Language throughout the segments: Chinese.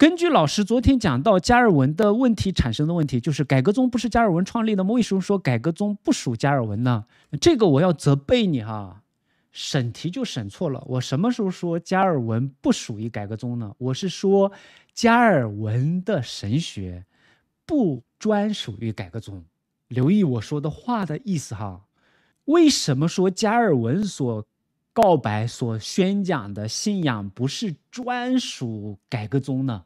根据老师昨天讲到加尔文的问题产生的问题，就是改革宗不是加尔文创立的吗？为什么说改革宗不属加尔文呢？这个我要责备你哈，审题就审错了。我什么时候说加尔文不属于改革宗呢？我是说加尔文的神学不专属于改革宗。留意我说的话的意思哈。为什么说加尔文所告白、所宣讲的信仰不是专属改革宗呢？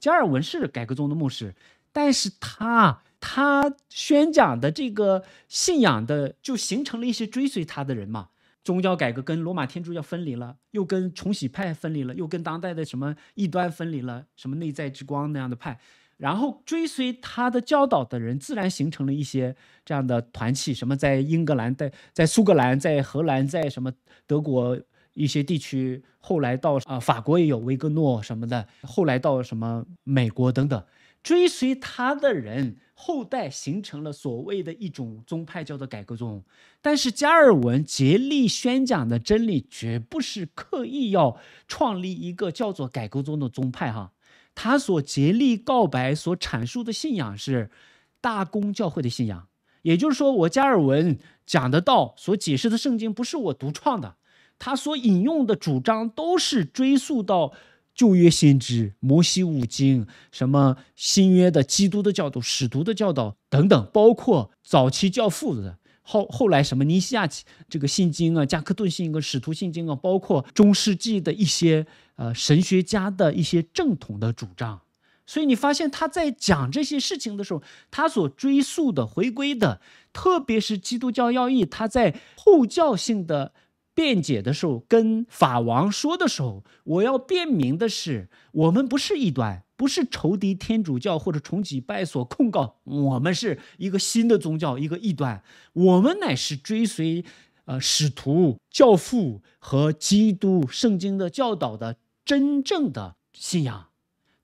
加尔文是改革宗的牧师，但是他他宣讲的这个信仰的，就形成了一些追随他的人嘛。宗教改革跟罗马天主教分离了，又跟重洗派分离了，又跟当代的什么异端分离了，什么内在之光那样的派。然后追随他的教导的人，自然形成了一些这样的团契，什么在英格兰、在在苏格兰、在荷兰、在什么德国。一些地区后来到啊，法国也有维格诺什么的，后来到什么美国等等，追随他的人后代形成了所谓的一种宗派，叫做改革宗。但是加尔文竭力宣讲的真理，绝不是刻意要创立一个叫做改革宗的宗派哈。他所竭力告白、所阐述的信仰是大公教会的信仰，也就是说，我加尔文讲的道、所解释的圣经，不是我独创的。他所引用的主张都是追溯到旧约先知、摩西五经，什么新约的基督的教导、使徒的教导等等，包括早期教父的，后后来什么尼西亚这个信经啊、加克顿信经、使徒信经啊，包括中世纪的一些呃神学家的一些正统的主张。所以你发现他在讲这些事情的时候，他所追溯的、回归的，特别是基督教要义，他在后教性的。辩解的时候，跟法王说的时候，我要辩明的是，我们不是异端，不是仇敌，天主教或者崇祭拜所控告我们是一个新的宗教，一个异端。我们乃是追随呃使徒、教父和基督圣经的教导的真正的信仰。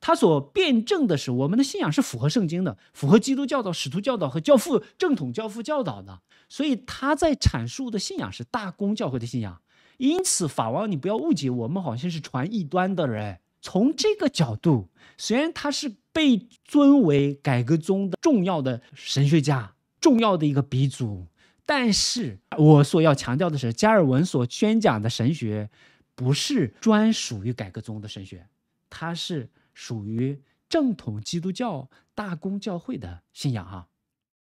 他所辩证的是，我们的信仰是符合圣经的，符合基督教导、使徒教导和教父正统教父教导的。所以他在阐述的信仰是大公教会的信仰。因此，法王，你不要误解，我们好像是传异端的人。从这个角度，虽然他是被尊为改革宗的重要的神学家、重要的一个鼻祖，但是我所要强调的是，加尔文所宣讲的神学，不是专属于改革宗的神学，他是。属于正统基督教大公教会的信仰，哈。